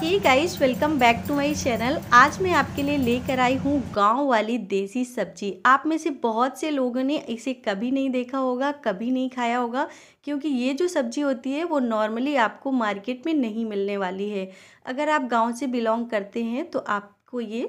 he guys welcome back to my channel आज मैं आपके लिए लेकर आई हूँ गांव वाली देसी सब्जी आप में से बहुत से लोगों ने इसे कभी नहीं देखा होगा कभी नहीं खाया होगा क्योंकि ये जो सब्जी होती है वो नॉर्मली आपको मार्केट में नहीं मिलने वाली है अगर आप गांव से बिलोंग करते हैं तो आपको ये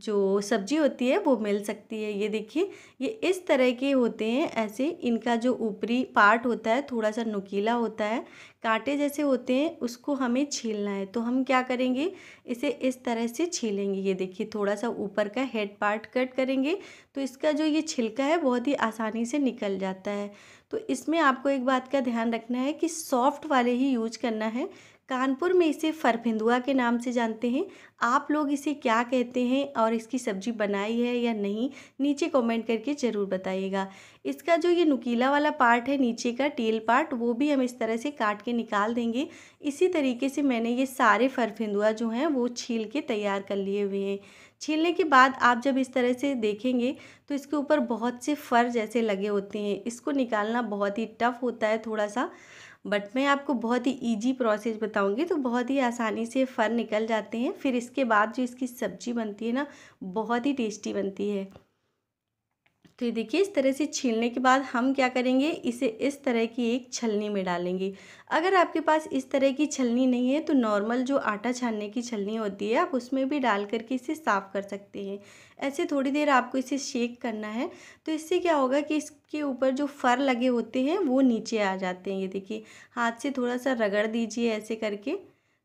जो सब्जी होती है वो मिल सकती है ये देखिए ये इस तरह के होते हैं ऐसे इनका जो ऊपरी पार्ट होता है थोड़ा सा नुकीला होता है कांटे जैसे होते हैं उसको हमें छीलना है तो हम क्या करेंगे इसे इस तरह से छीलेंगे ये देखिए थोड़ा सा ऊपर का हेड पार्ट कट करेंगे तो इसका जो ये छिलका है बहुत ही आसानी से निकल जाता है तो इसमें आपको एक बात का ध्यान रखना है कि सॉफ्ट वाले ही यूज करना है कानपुर में इसे फरफिंदुआ के नाम से जानते हैं आप लोग इसे क्या कहते हैं और इसकी सब्जी बनाई है या नहीं नीचे कमेंट करके ज़रूर बताइएगा इसका जो ये नुकीला वाला पार्ट है नीचे का टेल पार्ट वो भी हम इस तरह से काट के निकाल देंगे इसी तरीके से मैंने ये सारे फरफिंदुआ जो हैं वो छील के तैयार कर लिए हुए हैं छीलने के बाद आप जब इस तरह से देखेंगे तो इसके ऊपर बहुत से फर जैसे लगे होते हैं इसको निकालना बहुत ही टफ़ होता है थोड़ा सा बट मैं आपको बहुत ही ईजी प्रोसेस बताऊँगी तो बहुत ही आसानी से फर निकल जाते हैं फिर इसके बाद जो इसकी सब्जी बनती है ना बहुत ही टेस्टी बनती है तो ये देखिए इस तरह से छीलने के बाद हम क्या करेंगे इसे इस तरह की एक छलनी में डालेंगे अगर आपके पास इस तरह की छलनी नहीं है तो नॉर्मल जो आटा छानने की छलनी होती है आप उसमें भी डाल करके इसे साफ़ कर सकते हैं ऐसे थोड़ी देर आपको इसे शेक करना है तो इससे क्या होगा कि इसके ऊपर जो फर लगे होते हैं वो नीचे आ जाते हैं ये देखिए हाथ से थोड़ा सा रगड़ दीजिए ऐसे करके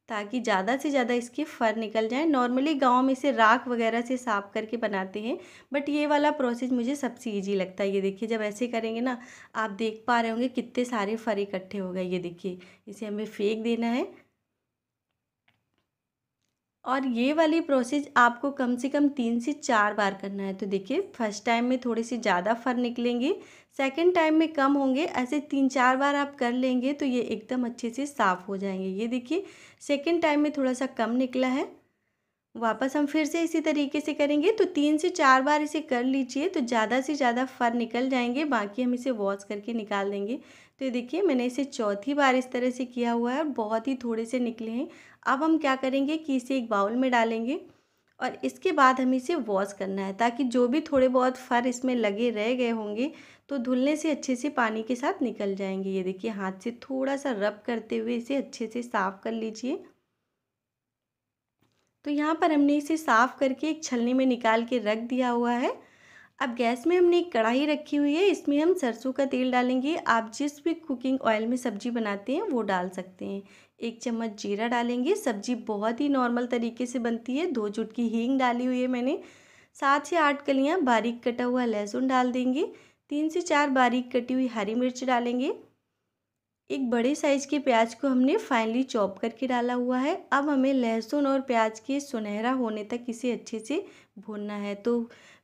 ताकि ज़्यादा से ज़्यादा इसके फर निकल जाए नॉर्मली गांव में इसे राख वगैरह से साफ करके बनाते हैं बट ये वाला प्रोसेस मुझे सबसे ईजी लगता है ये देखिए जब ऐसे करेंगे ना आप देख पा रहे होंगे कितने सारे फर इकट्ठे हो गए ये देखिए इसे हमें फेंक देना है और ये वाली प्रोसेस आपको कम से कम तीन से चार बार करना है तो देखिए फर्स्ट टाइम में थोड़े से ज़्यादा फर निकलेंगे सेकंड टाइम में कम होंगे ऐसे तीन चार बार आप कर लेंगे तो ये एकदम अच्छे से साफ़ हो जाएंगे ये देखिए सेकंड टाइम में थोड़ा सा कम निकला है वापस हम फिर से इसी तरीके से करेंगे तो तीन से चार बार इसे कर लीजिए तो ज़्यादा से ज़्यादा फर निकल जाएंगे बाकी हम इसे वॉश करके निकाल देंगे तो ये देखिए मैंने इसे चौथी बार इस तरह से किया हुआ है और बहुत ही थोड़े से निकले हैं अब हम क्या करेंगे कि इसे एक बाउल में डालेंगे और इसके बाद हमें इसे वॉश करना है ताकि जो भी थोड़े बहुत फर इसमें लगे रह गए होंगे तो धुलने से अच्छे से पानी के साथ निकल जाएंगे ये देखिए हाथ से थोड़ा सा रब करते हुए इसे अच्छे से साफ़ कर लीजिए तो यहाँ पर हमने इसे साफ़ करके एक छलनी में निकाल के रख दिया हुआ है अब गैस में हमने एक कढ़ाई रखी हुई है इसमें हम सरसों का तेल डालेंगे आप जिस भी कुकिंग ऑयल में सब्जी बनाते हैं वो डाल सकते हैं एक चम्मच जीरा डालेंगे सब्जी बहुत ही नॉर्मल तरीके से बनती है दो चुटकी हींग डाली हुई है मैंने सात से आठ कलियाँ बारीक कटा हुआ लहसुन डाल देंगे तीन से चार बारीक कटी हुई हरी मिर्च डालेंगे एक बड़े साइज़ के प्याज को हमने फाइनली चॉप करके डाला हुआ है अब हमें लहसुन और प्याज के सुनहरा होने तक इसे अच्छे से भूनना है तो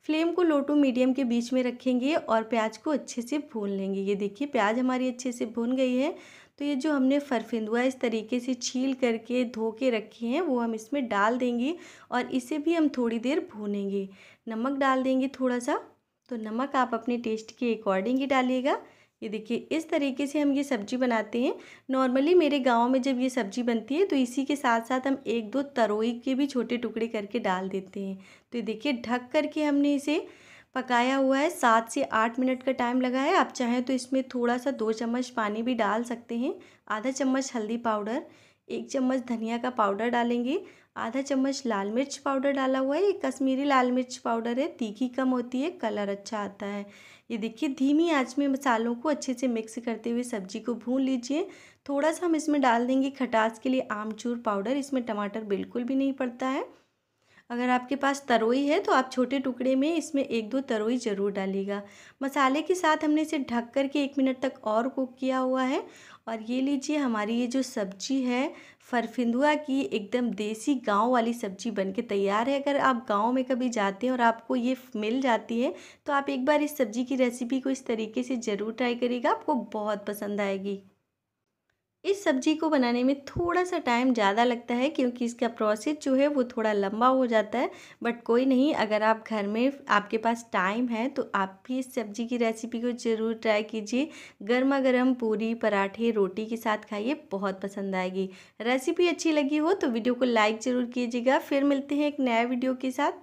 फ्लेम को लो टू मीडियम के बीच में रखेंगे और प्याज को अच्छे से भून लेंगे ये देखिए प्याज हमारी अच्छे से भून गई है तो ये जो हमने फरफिंदुआ इस तरीके से छील करके धो के रखे हैं वो हम इसमें डाल देंगे और इसे भी हम थोड़ी देर भूनेंगे नमक डाल देंगे थोड़ा सा तो नमक आप अपने टेस्ट के अकॉर्डिंग ही डालिएगा ये देखिए इस तरीके से हम ये सब्जी बनाते हैं नॉर्मली मेरे गांव में जब ये सब्जी बनती है तो इसी के साथ साथ हम एक दो तरोई के भी छोटे टुकड़े करके डाल देते हैं तो ये देखिए ढक करके हमने इसे पकाया हुआ है सात से आठ मिनट का टाइम लगा है आप चाहें तो इसमें थोड़ा सा दो चम्मच पानी भी डाल सकते हैं आधा चम्मच हल्दी पाउडर एक चम्मच धनिया का पाउडर डालेंगे आधा चम्मच लाल मिर्च पाउडर डाला हुआ है ये कश्मीरी लाल मिर्च पाउडर है तीखी कम होती है कलर अच्छा आता है ये देखिए धीमी आंच में मसालों को अच्छे से मिक्स करते हुए सब्जी को भून लीजिए थोड़ा सा हम इसमें डाल देंगे खटास के लिए आमचूर पाउडर इसमें टमाटर बिल्कुल भी नहीं पड़ता है अगर आपके पास तरोई है तो आप छोटे टुकड़े में इसमें एक दो तरोई ज़रूर डालिएगा मसाले के साथ हमने इसे ढक कर के एक मिनट तक और कुक किया हुआ है और ये लीजिए हमारी ये जो सब्जी है फरफिंदुआ की एकदम देसी गांव वाली सब्जी बन के तैयार है अगर आप गांव में कभी जाते हैं और आपको ये मिल जाती है तो आप एक बार इस सब्जी की रेसिपी को इस तरीके से ज़रूर ट्राई करिएगा आपको बहुत पसंद आएगी इस सब्जी को बनाने में थोड़ा सा टाइम ज़्यादा लगता है क्योंकि इसका प्रोसेस जो है वो थोड़ा लंबा हो जाता है बट कोई नहीं अगर आप घर में आपके पास टाइम है तो आप भी इस सब्जी की रेसिपी को ज़रूर ट्राई कीजिए गर्मा गर्म पूरी पराठे रोटी के साथ खाइए बहुत पसंद आएगी रेसिपी अच्छी लगी हो तो वीडियो को लाइक ज़रूर कीजिएगा फिर मिलते हैं एक नया वीडियो के साथ